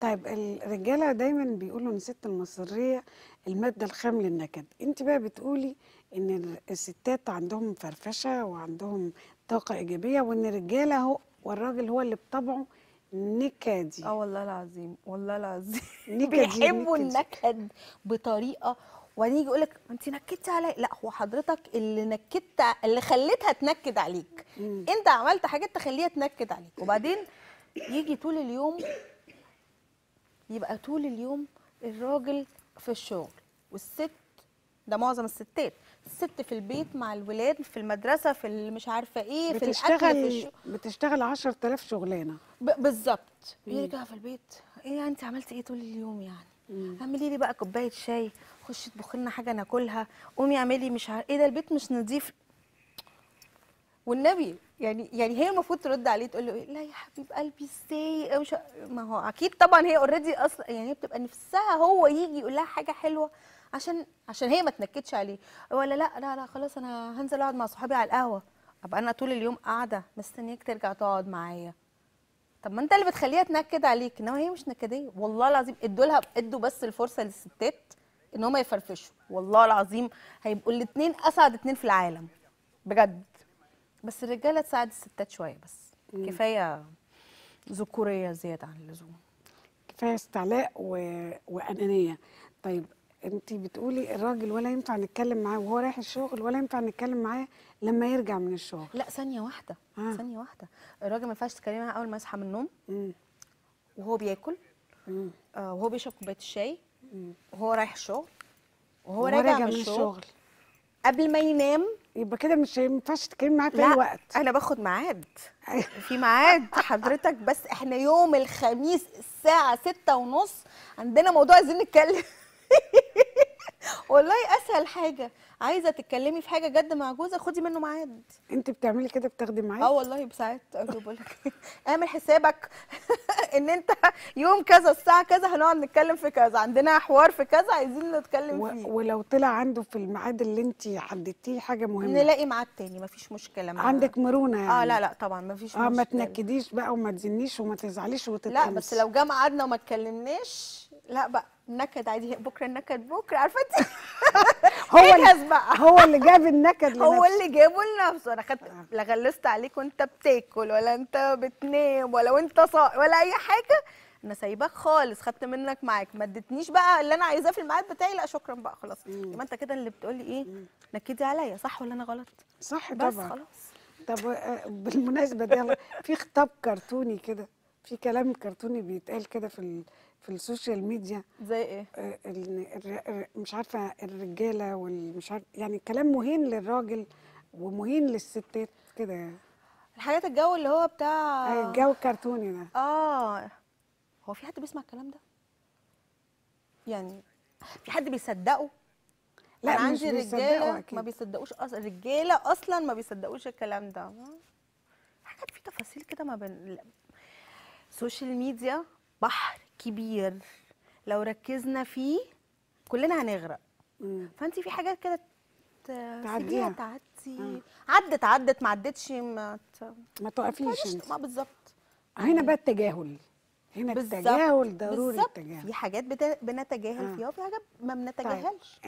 طيب الرجالة دايمًا بيقولوا إن الست المصرية المادة الخام للنكد، أنتِ بقى بتقولي إن الستات عندهم فرفشة وعندهم طاقة إيجابية وإن الرجالة هو والراجل هو اللي بطبعه نكدي. آه والله العظيم، والله العظيم والله العظيم بيحبوا النكد بطريقة وبعدين يجي يقول لك أنتِ نكدتِ عليَّ، لأ هو حضرتك اللي نكدت اللي خليتها تنكد عليك، أنت عملت حاجات تخليها تنكد عليك، وبعدين يجي طول اليوم يبقى طول اليوم الراجل في الشغل والست ده معظم الستات الست في البيت مع الولاد في المدرسه في مش عارفه ايه في الاكل في الشغل بتشتغل 10000 شغلانه بالظبط يرجع في البيت ايه انت عملتي ايه طول اليوم يعني اعملي لي بقى كوبايه شاي خشي اطبخي لنا حاجه ناكلها قومي اعملي مش عارف ايه ده البيت مش نظيف والنبي يعني يعني هي المفروض ترد عليه تقول له إيه؟ لا يا حبيب قلبي ازاي مش ما هو اكيد طبعا هي اوريدي اصلا يعني هي بتبقى نفسها هو يجي يقول لها حاجه حلوه عشان عشان هي ما تنكدش عليه ولا لا لا لا خلاص انا هنزل اقعد مع صحابي على القهوه ابقى انا طول اليوم قاعده مستنياك ترجع تقعد معايا طب ما انت اللي بتخليها تنكد عليك انما هي مش نكديه والله العظيم ادوا لها ادوا بس الفرصه للستات ان هم يفرفشوا والله العظيم هيبقوا الاثنين اسعد اثنين في العالم بجد بس الرجاله تساعد الستات شويه بس مم. كفايه ذكوريه زياده عن اللزوم كفايه استعلاء و... وانانيه طيب انت بتقولي الراجل ولا ينفع نتكلم معاه وهو رايح الشغل ولا ينفع نتكلم معاه لما يرجع من الشغل لا ثانيه واحده آه. ثانيه واحده الراجل ما ينفعش تتكلمي معاه اول ما يصحى من النوم مم. وهو بياكل آه وهو بيشرب كوبايه الشاي وهو رايح الشغل وهو راجع من الشغل قبل ما ينام يبقى كده مش ما ينفعش تتكلمي معاه في اي وقت انا باخد ميعاد أيوه. في ميعاد حضرتك بس احنا يوم الخميس الساعه ستة ونص عندنا موضوع عايزين نتكلم والله اسهل حاجه عايزه تتكلمي في حاجه جد مع جوزك خدي منه ميعاد انت بتعملي كده بتاخدي ميعاد اه والله بساعات بقول لك اعمل حسابك ان انت يوم كذا الساعه كذا هنقعد نتكلم في كذا عندنا حوار في كذا عايزين نتكلم و... فيه ولو طلع عنده في الميعاد اللي انت حددتيه حاجه مهمه نلاقي ميعاد تاني مفيش مشكله معنا. عندك مرونه يعني اه لا لا طبعا مفيش مشكله اه ما تنكديش بقى وما تزنيش وما تزعليش وتتقمص لا بس لو جه ميعادنا وما اتكلمناش لا بقى نكد عادي بكره النكد بكره عارفه انت هو اللي بقى هو اللي جاب النكد لنفسه هو اللي جابه لنفسه انا خدت آه. لا غلست عليك وانت بتاكل ولا انت بتنام ولا وانت صائم ولا اي حاجه انا سايباك خالص خدت منك معاك ما ادتنيش بقى اللي انا عايزاه في الميعاد بتاعي لا شكرا بقى خلاص يبقى انت كده اللي بتقولي ايه نكدي عليا صح ولا انا غلط صح طبعا بس خلاص طب آه، بالمناسبه دي في خطاب كرتوني كده في كلام كرتوني بيتقال كده في في السوشيال ميديا زي ايه آه، مش عارفه الرجاله والمش عارف يعني كلام مهين للراجل ومهين للستات كده يعني. الحاجات الجو اللي هو بتاع آه، الجو الكرتوني ده اه هو في حد بيسمع الكلام ده يعني في حد بيصدقه لا أنا عندي رجاله ما بيصدقوش اصلا رجاله اصلا ما بيصدقوش الكلام ده حاجات في تفاصيل كده ما بين السوشيال ميديا بحر كبير لو ركزنا فيه كلنا هنغرق فانت في حاجات كده تعديها تعدي عدت عدت ما عدتش ما ما توقفيش ما بالظبط هنا يعني بقى التجاهل هنا التجاهل ضروري التجاهل في حاجات بنتجاهل آه. فيها وفي حاجات ما بنتجاهلش طيب.